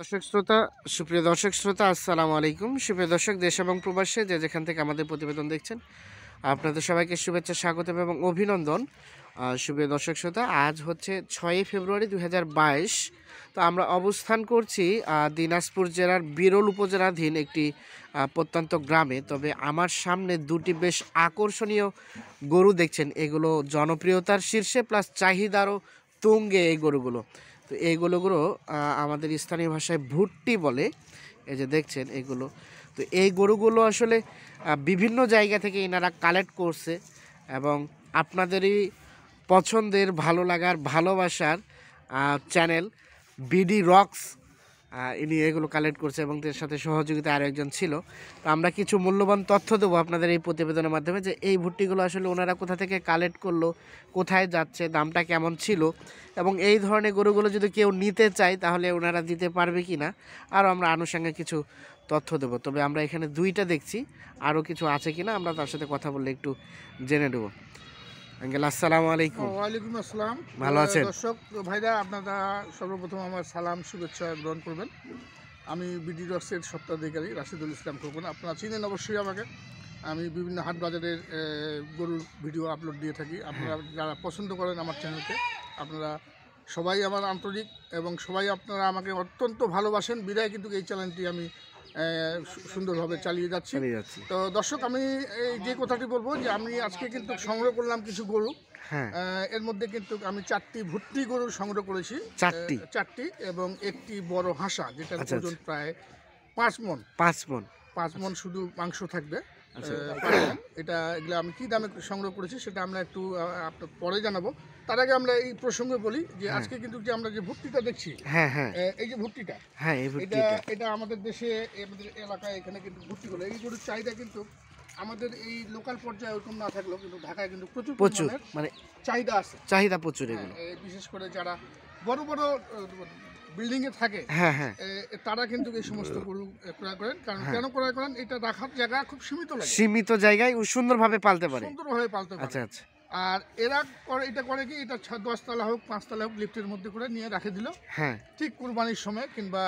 দর্শক শ্রোতা সুপ্রিয় দর্শক শ্রোতা আসসালামু আলাইকুম সুপ্রিয় দর্শক দেশ এবং প্রবাসে যে যেখান থেকে আমাদের প্রতিবেদন দেখছেন আপনাদের সবাইকে শুভেচ্ছা স্বাগত এবং অভিনন্দন সুপ্রিয় দর্শক শ্রোতা আজ হচ্ছে ছয়ই ফেব্রুয়ারি বাইশ তো আমরা অবস্থান করছি দিনাজপুর জেলার বিরল উপজেলাধীন একটি প্রত্যন্ত গ্রামে তবে আমার সামনে দুটি বেশ আকর্ষণীয় গরু দেখছেন এগুলো জনপ্রিয়তার শীর্ষে প্লাস চাহিদারও তুঙ্গে এই গরুগুলো তো এইগুলোগুলো আমাদের স্থানীয় ভাষায় ভুট্টি বলে এই যে দেখছেন এগুলো তো এই গরুগুলো আসলে বিভিন্ন জায়গা থেকে এনারা কালেক্ট করছে এবং আপনাদেরই পছন্দের ভালো লাগার ভালোবাসার চ্যানেল বিডি রক্স ইনি এগুলো কালেক্ট করছে এবং তার সাথে সহযোগিতা আরও একজন ছিল তো আমরা কিছু মূল্যবান তথ্য দেবো আপনাদের এই প্রতিবেদনের মাধ্যমে যে এই ভুট্টিগুলো আসলে ওনারা কোথা থেকে কালেক্ট করলো কোথায় যাচ্ছে দামটা কেমন ছিল এবং এই ধরনের গরুগুলো যদি কেউ নিতে চায় তাহলে ওনারা দিতে পারবে কি না আরও আমরা আনুষঙ্গিক কিছু তথ্য দেবো তবে আমরা এখানে দুইটা দেখছি আরও কিছু আছে কি না আমরা তার সাথে কথা বললে একটু জেনে নেব আঙ্কেল আসসালামু আলাইকুম ওয়ালাইকুম আসসালাম ভালো আছেন দর্শক ভাইরা আপনারা সর্বপ্রথম আমার সালাম শুভেচ্ছা গ্রহণ করবেন আমি বিডি রক্সের সত্ত্বাধিকারী রাশিদুল ইসলাম খোকন আপনারা চিনেন অবশ্যই আমাকে আমি বিভিন্ন হাট বাজারের গরুর ভিডিও আপলোড দিয়ে থাকি আপনারা যারা পছন্দ করেন আমার চ্যানেলকে আপনারা সবাই আমার আন্তরিক এবং সবাই আপনারা আমাকে অত্যন্ত ভালোবাসেন বিদায় কিন্তু এই চ্যানেলটি আমি সুন্দরভাবে চালিয়ে যাচ্ছি তো দর্শক আমি যে কথাটি বলবো যে আমি আজকে কিন্তু সংগ্রহ করলাম কিছু গরু হ্যাঁ। এর মধ্যে কিন্তু আমি চারটি ভর্তি গরু সংগ্রহ করেছি চারটি চারটি এবং একটি বড় হাঁসা যেটা আচ্ছা, আচ্ছা। প্রায় পাঁচ মন পাঁচ মন পাঁচ মন শুধু মাংস থাকবে আচ্ছা। এটা এগুলো আমি কী দামে সংগ্রহ করেছি সেটা আমরা একটু আপনার পরে জানাবো তার আগে আমরা এই প্রসঙ্গে বলি যে হ্যাঁ। আজকে কিন্তু যে আমরা যে ভর্তিটা দেখছি হ্যাঁ, হ্যাঁ। এই যে ভর্তিটা এটা এটা আমাদের দেশে আমাদের এলাকায় এখানে কিন্তু ভর্তি হলো এই গরুর চাহিদা কিন্তু আমাদের এই লোকাল পর্যায়ে ওরকম না থাকলেও কিন্তু ঢাকায় কিন্তু প্রচুর প্রচুর মানে চাহিদা আছে চাহিদা প্রচুর এগুলো বিশেষ করে যারা বড় বড় বিল্ডিংয়ে থাকে হ্যাঁ, হ্যাঁ। তারা কিন্তু এই সমস্ত গরু ক্রয় করেন কারণ হ্যাঁ। কেন ক্রয় করেন এটা রাখার জায়গা খুব সীমিত সীমিত জায়গায় সুন্দরভাবে পালতে পারে সুন্দরভাবে পালতে পারে আচ্ছা আচ্ছা আর এরা করে এটা করে কি এটা দশতলা হোক পাঁচতলা হোক লিফটের মধ্যে করে নিয়ে রাখে দিল হ্যাঁ ঠিক কুরবানির সময় কিংবা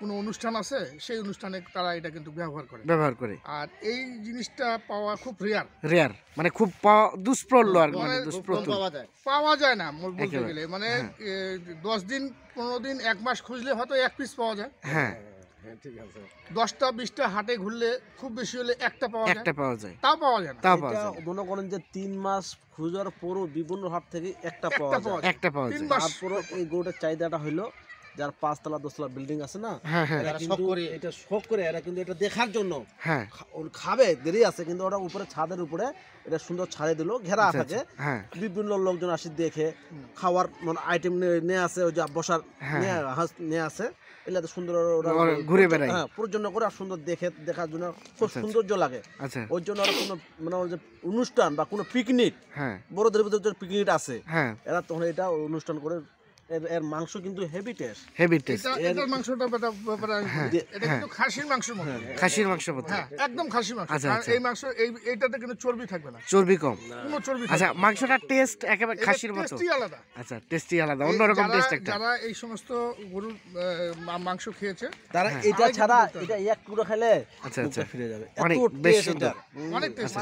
কোনো অনুষ্ঠান আছে সেই অনুষ্ঠানে তারা এটা কিন্তু ব্যবহার করে ব্যবহার করে আর এই জিনিসটা পাওয়া খুব রেয়ার রেয়ার মানে খুব দুষ্প্রল্য আর মানে, মানে পাওয়া যায় না বলতে গেলে মানে হ্যাঁ। দশ দিন পনেরো দিন এক মাস খুঁজলে হয়তো এক পিস পাওয়া যায় হ্যাঁ, হ্যাঁ দশটা বিশটা হাটে ঘুরলে খুব বেশি হলে একটা পাওয়া যায় পাওয়া যায় পাওয়া তিন মাস বিভিন্ন থেকে একটা পাওয়া যায় চাহিদাটা হলো যার পাঁচতলা দশতলা বিল্ডিং আছে না হ্যাঁ, হ্যাঁ। এরা কিন্তু এটা শখ করে এরা কিন্তু এটা দেখার জন্য হ্যাঁ। খাবে দেরি আছে কিন্তু ওরা উপরে ছাদের উপরে এটা সুন্দর ছাদে দিল ঘেরা আছে আচ্ছা, আচ্ছা, বিভিন্ন লোকজন আসি দেখে খাওয়ার মানে আইটেম নিয়ে আছে ওই যে বসার নিয়ে আছে এলাতে সুন্দর ওরা ঘুরে বেড়ায় হ্যাঁ পরিচালনা করে আর সুন্দর দেখে দেখার জন্য খুব আচ্ছা, সৌন্দর্য লাগে ওর জন্য আর কোনো মানে ওই যে অনুষ্ঠান বা কোনো পিকনিক বড়দের ভিতরে যে পিকনিক আছে এরা তখন এটা অনুষ্ঠান করে এর এর মাংস কিন্তু হেভি টেস্ট হেভি টেস্ট এর মাংসটা হ্যাঁ, এটা কিন্তু হ্যাঁ। খাসির মাংস মতো হ্যাঁ, খাসির মতো একদম খাসির মাংস আচ্ছা, আচ্ছা। এই মাংস এই এইটাতে কিন্তু চর্বি থাকবে না চর্বি কম কোনো চর্বি আচ্ছা মাংসটা টেস্ট একেবারে খাসির মতো টেস্টই আলাদা আচ্ছা টেস্টই আলাদা অন্যরকম টেস্ট একটা যারা এই সমস্ত গরুর মাংস খেয়েছে তারা এটা ছাড়া এটা এক পুরো খেলে আচ্ছা আচ্ছা ফিরে যাবে অনেক বেশ সুন্দর অনেক মানে মানে টেস্ট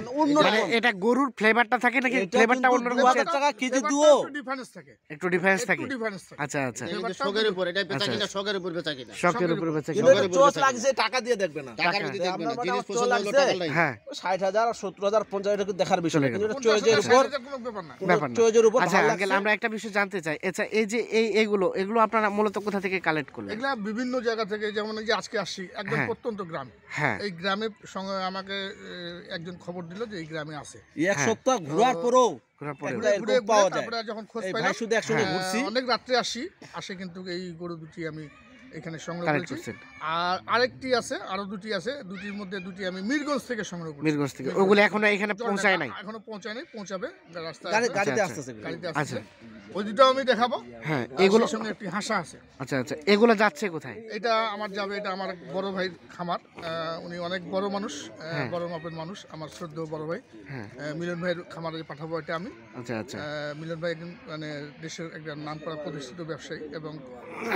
মানে এটা গরুর ফ্লেভারটা থাকে নাকি ফ্লেভারটা অন্যরকম আছে কেজি দুও ডিফারেন্স থাকে একটু ডিফারেন্স থাকে আমরা একটা বিষয় জানতে চাই আচ্ছা এই যে এই এগুলো এগুলো আপনারা মূলত কোথা থেকে কালেক্ট করলেন এগুলো বিভিন্ন জায়গা থেকে যেমন আজকে আসি একদম হ্যাঁ। প্রত্যন্ত হ্যাঁ এই গ্রামে সঙ্গে আমাকে একজন খবর দিল যে এই গ্রামে আছে এক হ্যাঁ। সপ্তাহ ঘোরার পরেও যখন খোঁজ পাই হ্যাঁ, অনেক রাত্রে আসি আসে কিন্তু এই গরু দুটি আমি এখানে সংগ্রহ করেছি আর আরেকটি আছে আরো দুটি আছে দুটির মধ্যে দুটি আমি মিরগঞ্জ থেকে সংগ্রহ করেছি মিরগঞ্জ থেকে ওগুলো এখনো এখানে পৌঁছায় নাই এখনো পৌঁছায় নাই পৌঁছাবে রাস্তা গাড়িতে আচ্ছা, আসছে আচ্ছা। গাড়িতে আচ্ছা। আসছে ওই দুটো আমি দেখাবো হ্যাঁ এগুলোর সঙ্গে একটি হাসা আছে আচ্ছা আচ্ছা এগুলো যাচ্ছে কোথায় এটা আমার যাবে এটা আমার বড় ভাই খামার উনি অনেক বড় মানুষ হ্যাঁ। বড় মাপের মানুষ আমার শ্রদ্ধ বড় ভাই হ্যাঁ। মিলন ভাইয়ের খামারে পাঠাবো এটা আমি আচ্ছা আচ্ছা মিলন ভাই একজন মানে দেশের একজন নাম করা প্রতিষ্ঠিত ব্যবসায়ী এবং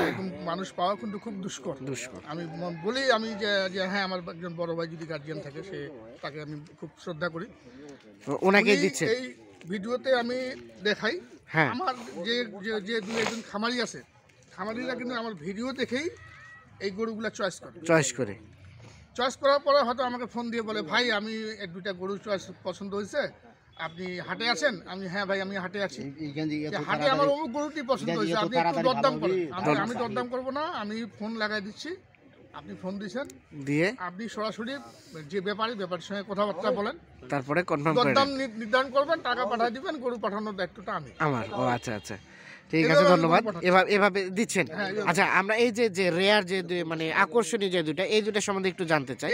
এরকম মানুষ পাওয়া কিন্তু খুব দুষ্কর দুষ্কর আমি বলি আমি যে হ্যাঁ আমার একজন বড় ভাই যদি গার্জিয়ান থাকে সে তাকে আমি খুব শ্রদ্ধা করি ওনাকে দিচ্ছে এই ভিডিওতে আমি দেখাই হ্যাঁ আমার যে যে দু একজন খামারি আছে খামারিরা কিন্তু আমার ভিডিও দেখেই এই গরুগুলো চয়েস করে চয়েস করে চয়েস করার পরে হয়তো আমাকে ফোন দিয়ে বলে ভাই আমি এক দুটা গরু চয়েস পছন্দ হয়েছে আপনি হাটে আছেন আমি হ্যাঁ ভাই আমি হাটে আছি হাটে আমার অমুক গরুটি পছন্দ হয়েছে আপনি একটু দরদাম করেন আমি দরদাম করবো না আমি ফোন লাগাই দিচ্ছি আপনি ফোন দিয়েছেন দিয়ে আপনি সরাসরি যে ব্যাপারী ব্যাপারের সঙ্গে কথাবার্তা বলেন তারপরে কনফার্ম দরদাম নির্ধারণ করবেন টাকা পাঠিয়ে দিবেন গরু পাঠানোর দায়িত্বটা আমি আমার ও আচ্ছা আচ্ছা ঠিক আছে ধন্যবাদ এভাবে এভাবে দিচ্ছেন হ্যাঁ, আচ্ছা আমরা এই যে যে রেয়ার যে মানে আকর্ষণীয় যে দুটো এই দুটো সম্বন্ধে একটু জানতে চাই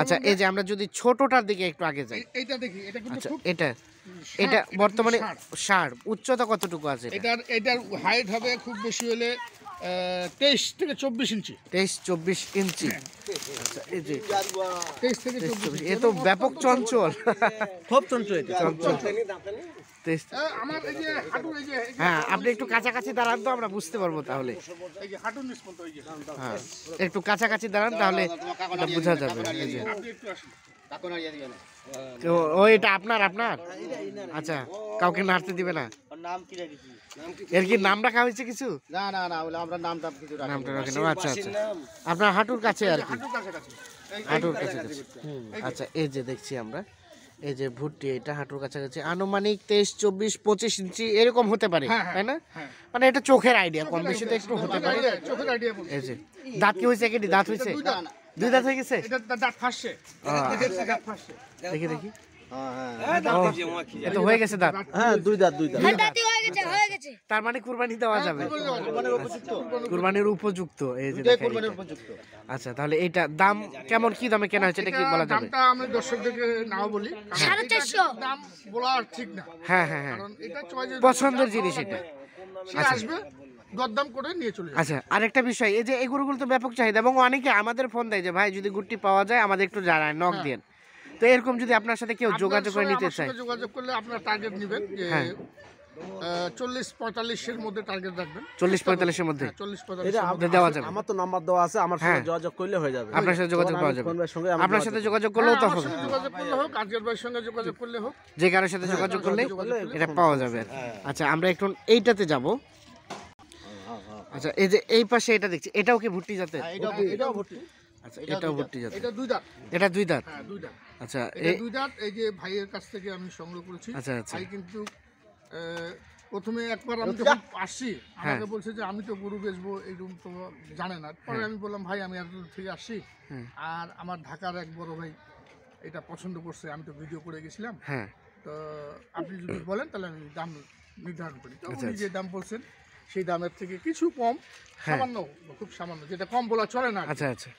আচ্ছা এই যে আমরা যদি ছোটটার দিকে একটু আগে যাই এটা দেখি এটা কিন্তু আচ্ছা, খুব এটা এটা বর্তমানে সার উচ্চতা কতটুকু আছে এটা এটার হাইট হবে খুব বেশি হলে তেইশ থেকে চব্বিশ ইঞ্চি তেইশ চব্বিশ হ্যাঁ। আচ্ছা, এ তো ব্যাপক চঞ্চল হ্যাঁ আপনি একটু কাছাকাছি দাঁড়ান তো আমরা বুঝতে পারবো তাহলে হ্যাঁ একটু কাছাকাছি দাঁড়ান তাহলে বোঝা যাবে ও এটা আপনার আপনার আচ্ছা কাউকে নাড়তে দিবে না নাম কি রেখেছি এর কি নাম রাখা হয়েছে কিছু আচ্ছা, আচ্ছা। আপনার হাঁটুর কাছে আর কি হাঁটুর কাছে আচ্ছা এই যে দেখছি আমরা এই যে ভুট্টি এটা হাঁটুর কাছাকাছি আনুমানিক তেইশ চব্বিশ পঁচিশ ইঞ্চি এরকম হতে পারে হ্যাঁ, হ্যাঁ, তাই না হ্যাঁ। মানে এটা চোখের আইডিয়া কম বেশি তো একটু হতে পারে এই যে দাঁত কি হয়েছে কি দাঁত হয়েছে দুই দাঁত হয়ে গেছে দেখি দেখি হয়ে গেছে দাঁত হ্যাঁ দুই দাঁত দুই দাঁত আচ্ছা, আচ্ছা। তার মানে কুরবানি দেওয়া হ্যাঁ, যাবে কুরবানির উপযুক্ত এই যে আচ্ছা তাহলে এটা দাম কেমন কি দামে কেনা হয়েছে কি বলা যাবে দামটা আমি দর্শকদেরকে নাও বলি 450 দাম বলা ঠিক না হ্যাঁ হ্যাঁ হ্যাঁ কারণ এটা পছন্দের জিনিস এটা আচ্ছা। আসবে করে নিয়ে চলে আচ্ছা আরেকটা বিষয় এই যে এই তো ব্যাপক চাহিদা এবং অনেকে আমাদের ফোন দেয় যে ভাই যদি গুটি পাওয়া যায় আমাদের একটু জানায় নক হ্যাঁ। দেন তো এরকম যদি আপনার সাথে কেউ যোগাযোগ করে নিতে চায় যোগাযোগ করলে আপনার টার্গেট নেবেন যে হ্যাঁ। আমরা একটু এইটাতে যাব আচ্ছা এই যে এই পাশে এটা দেখছি এটাও কি ভুট্টি যাতে হ্যাঁ, এটাও ভুট্টি আচ্ছা, এটাও ভর্তি এটা দুই দাঁত হ্যাঁ, আচ্ছা এই দুই দাঁত এই যে ভাইয়ের কাছ থেকে আমি সংগ্রহ করেছি আচ্ছা আচ্ছা প্রথমে একবার আমি যখন আসি হ্যাঁ। আমাকে বলছে যে আমি তো গরু বেচবো এইরকম তো জানে না পরে আমি বললাম ভাই আমি এত থেকে আসি হ্যাঁ। আর আমার ঢাকার এক বড় ভাই এটা পছন্দ করছে আমি তো ভিডিও করে গেছিলাম হ্যাঁ। তো আপনি যদি বলেন তাহলে আমি দাম নির্ধারণ করি তো আচ্ছা, উনি আচ্ছা। যে দাম বলছেন সেই দামের থেকে কিছু কম সামান্য খুব সামান্য যেটা কম বলা চলে না আচ্ছা আচ্ছা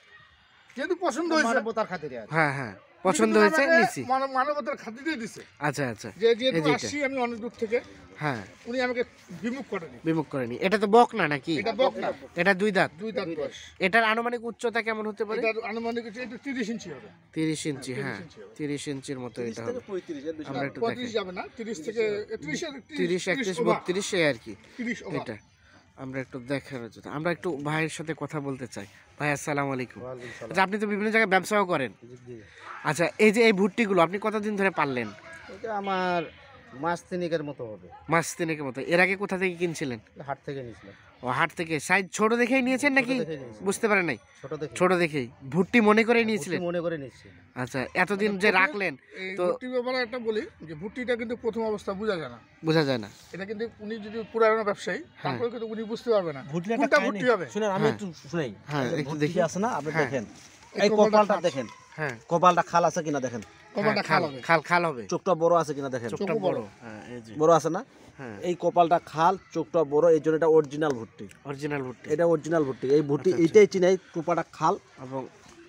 যেহেতু পছন্দ হয়েছে তার খাতিরে হ্যাঁ হ্যাঁ পছন্দ হয়েছে নিছি মানবতার খাতিরে দিয়েছে আচ্ছা আচ্ছা যে যেহেতু আসি আমি অনেক দূর থেকে হ্যাঁ উনি আমাকে বিমুখ করেনি বিমুখ করেনি এটা তো বক না নাকি এটা বক না এটা দুই দাঁত দুই দাঁত বয়স এটার আনুমানিক উচ্চতা কেমন হতে পারে এটা আনুমানিক এটা 30 ইঞ্চি হবে 30 ইঞ্চি হ্যাঁ 30 ইঞ্চির মতো এটা হবে 35 এর বেশি 35 যাবে না 30 থেকে 30 31 32 আর কি 30 এটা আমরা একটু দেখার জন্য আমরা একটু ভাইয়ের সাথে কথা বলতে চাই ভাই আসসালাম আলাইকুম আচ্ছা আপনি তো বিভিন্ন জায়গায় ব্যবসাও করেন আচ্ছা এই যে এই ভুট্টিগুলো আপনি কতদিন ধরে পারলেন এটা আমার মাস তিনেকের মতো হবে মাস তিনেকের মতো এর আগে কোথা থেকে কিনছিলেন হাট থেকে নিয়েছিলাম ও হাট থেকে সাইজ ছোট দেখেই নিয়েছেন নাকি বুঝতে পারে নাই ছোট দেখেই ভুট্টি মনে করে হ্যাঁ, নিয়েছিলেন মনে করে নিয়েছি আচ্ছা এতদিন আচ্ছা, যে রাখলেন তো ভুট্টি ব্যাপারে একটা বলি যে ভুট্টিটা কিন্তু প্রথম অবস্থা বোঝা যায় না বোঝা যায় না এটা কিন্তু উনি যদি পুরানো ব্যবসায়ী হ্যাঁ। তারপরে কিন্তু উনি বুঝতে পারবে না ভুট্টিটা ভুট্টি হবে শুনেন আমি একটু শুনাই হ্যাঁ একটু হ্যাঁ, আচ্ছা, দেখি আছে না আপনি দেখেন এই কপালটা দেখেন হ্যাঁ কপালটা খাল আছে কিনা দেখেন হ্যাঁ, কপালটা খাল হবে খাল খাল হবে চোখটা বড় আছে কিনা দেখেন চোখটা বড় হ্যাঁ বড় আছে না হ্যাঁ। এই কপালটা খাল চোখটা বড় এই জন্য এটা অরিজিনাল ভুট্টি অরিজিনাল ভুট্টি এটা অরিজিনাল ভুট্টি এই ভুট্টি আচ্ছা, আচ্ছা। এইটাই চিনাই টুপাটা খাল এবং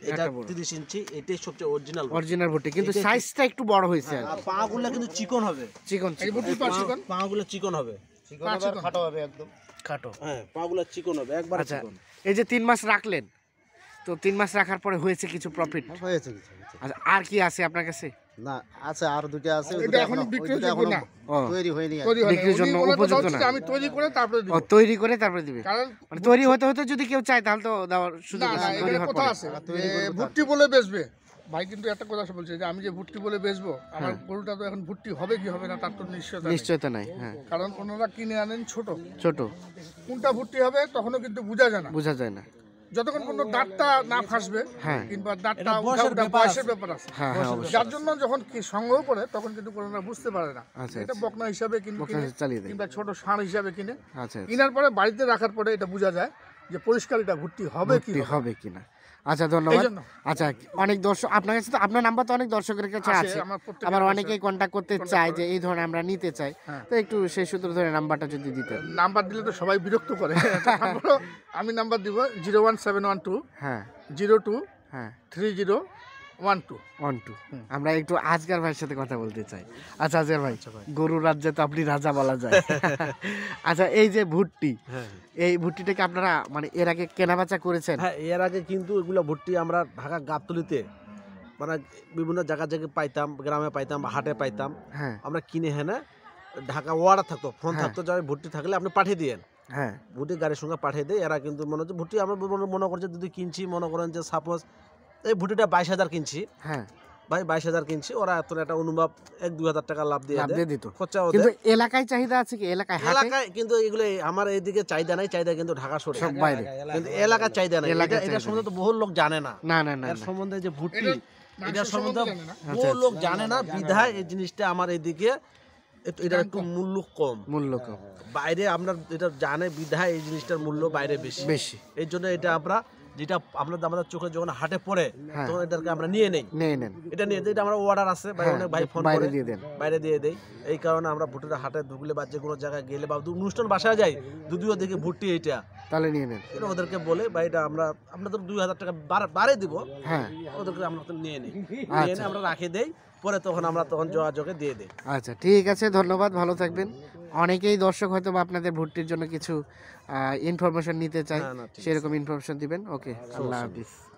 এটা 30 ইঞ্চি এটাই সবচেয়ে অরিজিনাল অরিজিনাল ভুট্টি কিন্তু সাইজটা একটু বড় হয়েছে পা পাগুলো কিন্তু চিকন হবে চিকন এই পা গুলো চিকন হবে চিকন খাটো হবে একদম খাটো হ্যাঁ পাগুলো চিকন হবে একবার আচ্ছা, চিকন এই যে তিন মাস রাখলেন তো তিন মাস রাখার পরে হয়েছে কিছু প্রফিট হ্যাঁ, হয়েছে আচ্ছা আর কি আছে আপনার কাছে আমি যে ভুট্টি বলে বেচবো আমার হ্যাঁ। গরুটা তো এখন ভুট্টি হবে কি হবে না তার তো নিশ্চয়তা নিশ্চয়তা নাই হ্যাঁ কারণ ওনারা কিনে আনেন ছোট ছোট কোনটা ভুট্টি হবে তখনও কিন্তু বোঝা যায় না বোঝা যায় না যতক্ষণ কোনো দাঁতটা না ফাঁসবে হ্যাঁ। কিংবা দাঁতটা বয়সের ব্যাপার আছে হ্যাঁ, হ্যাঁ, যার জন্য যখন সংগ্রহ করে তখন কিন্তু কোনোরা বুঝতে পারে না আচ্ছা, এটা আচ্ছা। বকনা হিসাবে কিনে কিংবা ছোট ষাঁড় হিসাবে কিনে আচ্ছা, কেনার পরে বাড়িতে রাখার পরে এটা বোঝা যায় যে পরিষ্কার এটা ভর্তি হবে কি হবে কিনা আচ্ছা ধন্যবাদ আচ্ছা অনেক দর্শক আপনার কাছে তো আপনার নাম্বার তো অনেক দর্শকের কাছে আছে আবার অনেকেই কন্ট্যাক্ট করতে চায় যে এই ধরনের আমরা নিতে চাই হ্যাঁ। তো একটু সেই সূত্র ধরে নাম্বারটা যদি দিতে নাম্বার দিলে তো সবাই বিরক্ত করে আমি নাম্বার দিব zero one seven one two হ্যাঁ জিরো টু হ্যাঁ three zero one two one two আমরা একটু আজগার ভাইয়ের সাথে কথা বলতে চাই আচ্ছা আজগার ভাই আচ্ছা গরু রাজ্যে তো আপনি রাজা বলা যায় আচ্ছা এই যে ভুট্টি হ্যাঁ, হ্যাঁ। এই ভুট্টিটাকে আপনারা মানে এর আগে কেনাবেচা করেছেন হ্যাঁ এর আগে কিন্তু এগুলো ভুট্টি আমরা ঢাকা গাবতলিতে মানে বিভিন্ন জায়গা জায়গায় পাইতাম গ্রামে পাইতাম হাটে পাইতাম হ্যাঁ আমরা কিনে হেনে ঢাকা ওয়ার্ডার থাকতো ফোন হ্যাঁ। থাকতো যারা ভর্তি থাকলে আপনি পাঠিয়ে দিয়েন হ্যাঁ ভুটি গাড়ির সঙ্গে পাঠিয়ে দেয় এরা কিন্তু মনে হচ্ছে ভুটি আমরা মনে করছে যদি কিনছি মনে করেন যে সাপোজ এই ভুটিটা বাইশ হাজার কিনছি হ্যাঁ ভাই বাইশ হাজার কিনছি ওরা এত একটা অনুভব এক দু হাজার টাকা লাভ দিয়ে দিত খরচা কিন্তু এলাকায় চাহিদা আছে কি এলাকায় এলাকায় কিন্তু এগুলো আমার এইদিকে চাহিদা নাই চাহিদা কিন্তু ঢাকা সব বাইরে কিন্তু এলাকার চাহিদা নাই এটা সম্বন্ধে তো বহু লোক জানে না না না না সম্বন্ধে যে ভুটি এটা সম্বন্ধে বহু আচ্ছা, লোক আচ্ছা। জানে না বিধায় এই জিনিসটা আমার এইদিকে এটা একটু মূল্য কম মূল্য কম বাইরে আপনার এটা জানে বিধায় এই জিনিসটার মূল্য বাইরে বেশি বেশি এর জন্য এটা আমরা যেটা আমরা আমাদের চোখে যখন হাটে পড়ে হ্যাঁ। তখন এটাকে আমরা নিয়ে নেই নিয়ে নেন এটা নিয়ে এটা আমরা অর্ডার আছে ভাই হ্যাঁ, অনেক ভাই ফোন করে দিয়ে দেন বাইরে দিয়ে দেই এই কারণে আমরা ভুট্টিটা হাটে ঢুকলে বা যে কোনো জায়গায় গেলে বা অনুষ্ঠান বাসায় যাই যদিও দেখে ভুট্টি এইটা তাহলে নিয়ে নেন এটা ওদেরকে বলে বা এটা আমরা আপনাদের দুই হাজার টাকা বারে দিব হ্যাঁ ওদেরকে আমরা তো নিয়ে নিই আচ্ছা। নিয়ে আমরা রাখে দেই পরে তখন আমরা তখন যোগাযোগে দিয়ে দিই আচ্ছা ঠিক আছে ধন্যবাদ ভালো থাকবেন অনেকেই দর্শক হয়তো আপনাদের ভর্তির জন্য কিছু ইনফরমেশন নিতে চায় সেরকম ইনফরমেশন দিবেন ওকে আচ্ছা। আল্লাহ হাফিজ